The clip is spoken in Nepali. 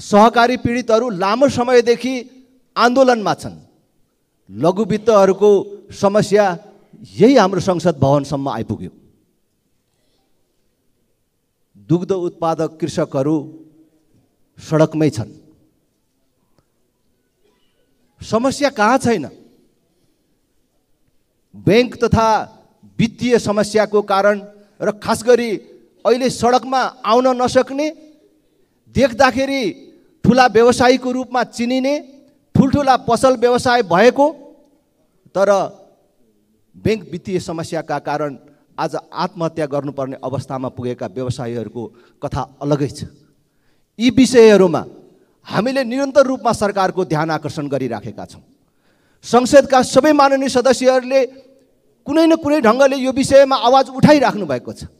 सहकारी पीडितहरू लामो समयदेखि आन्दोलनमा छन् लघुवित्तहरूको समस्या यही हाम्रो संसद भवनसम्म आइपुग्यो दुग्ध उत्पादक कृषकहरू सडकमै छन् समस्या कहाँ छैन ब्याङ्क तथा वित्तीय समस्याको कारण र खास गरी अहिले सडकमा आउन नसक्ने देख्दाखेरि ठुला व्यवसायीको रूपमा चिनिने ठुल्ठुला पसल व्यवसाय भएको तर ब्याङ्क वित्तीय समस्याका कारण आज आत्महत्या गर्नुपर्ने अवस्थामा पुगेका व्यवसायीहरूको कथा अलगै छ यी विषयहरूमा हामीले निरन्तर रूपमा सरकारको ध्यान आकर्षण गरिराखेका छौँ संसदका सबै माननीय सदस्यहरूले कुनै न कुनै ढङ्गले यो विषयमा आवाज उठाइराख्नु भएको छ